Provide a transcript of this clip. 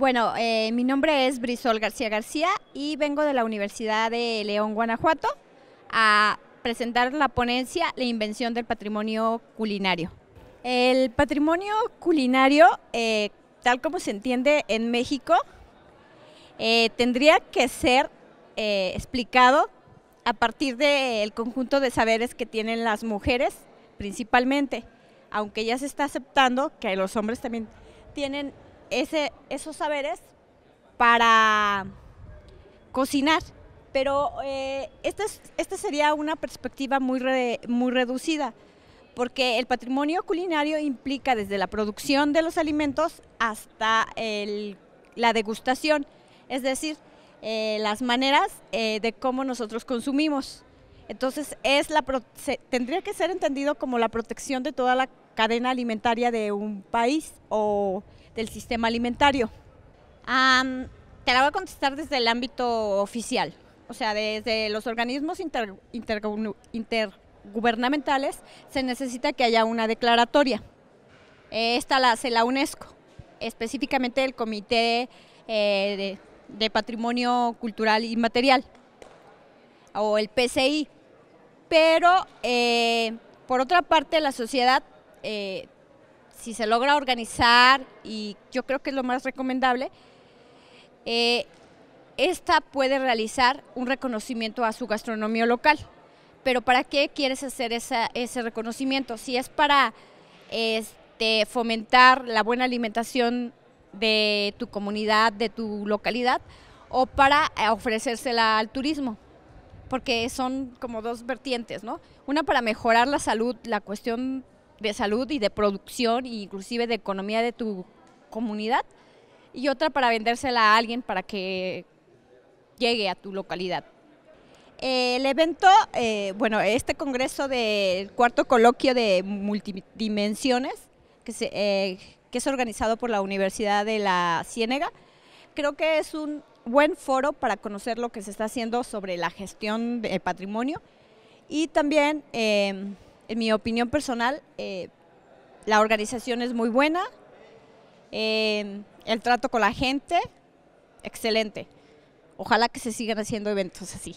Bueno, eh, mi nombre es Brisol García García y vengo de la Universidad de León, Guanajuato, a presentar la ponencia La invención del patrimonio culinario. El patrimonio culinario, eh, tal como se entiende en México, eh, tendría que ser explicado a partir del conjunto de saberes que tienen las mujeres principalmente, aunque ya se está aceptando que los hombres también tienen ese, esos saberes para cocinar. Pero eh, esta, esta sería una perspectiva muy, muy reducida, porque el patrimonio culinario implica desde la producción de los alimentos hasta el, la degustación, es decir, eh, las maneras eh, de cómo nosotros consumimos. Entonces, es la, tendría que ser entendido como la protección de toda la cadena alimentaria de un país o del sistema alimentario. te la voy a contestar desde el ámbito oficial, o sea, desde los organismos intergubernamentales se necesita que haya una declaratoria. Esta la hace la UNESCO, específicamente el Comité eh, de Patrimonio Cultural Inmaterial o el PCI pero eh, por otra parte la sociedad, eh, si se logra organizar, y yo creo que es lo más recomendable, eh, esta puede realizar un reconocimiento a su gastronomía local. Pero ¿para qué quieres hacer ese reconocimiento? Si es para este, fomentar la buena alimentación de tu comunidad, de tu localidad, o para ofrecérsela al turismo porque son como dos vertientes, ¿no? Una para mejorar la salud, la cuestión de salud y de producción e inclusive de economía de tu comunidad y otra para vendérsela a alguien para que llegue a tu localidad. El evento, eh, bueno, este congreso del cuarto coloquio de multidimensiones que, se, eh, que es organizado por la Universidad de la Ciénega, creo que es un buen foro para conocer lo que se está haciendo sobre la gestión del patrimonio y también, em, en mi opinión personal, eh, la organización es muy buena, em, el trato con la gente, excelente. Ojalá que se sigan haciendo eventos así.